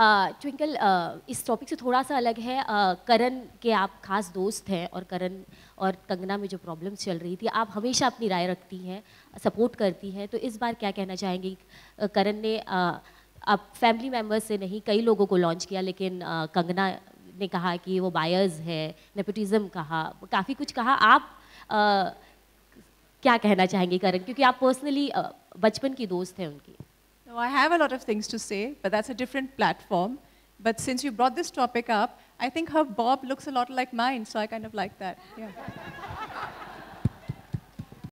Twinkle इस topic से थोड़ा सा अलग है करण के आप खास दोस्त हैं और करण और कंगना में जो प्रॉब्लम चल रही थी आप हमेशा अपनी राय रखती हैं सपोर्ट करती हैं तो इस बार क्या कहना चाहेंगी करण ने आप फैमिली मेम्बर्स से नहीं कई लोगों को लॉन्च किया लेकिन कंगना ने कहा कि वो बायर्स है नेपटिज़म कहा काफ़ी कुछ कहा आप क्या कहना चाहेंगे करण क्योंकि आप पर्सनली बचपन की दोस्त हैं उनकी I have a lot of things to say, but that's a different platform. But since you brought this topic up, I think her bob looks a lot like mine, so I kind of like that. Yeah.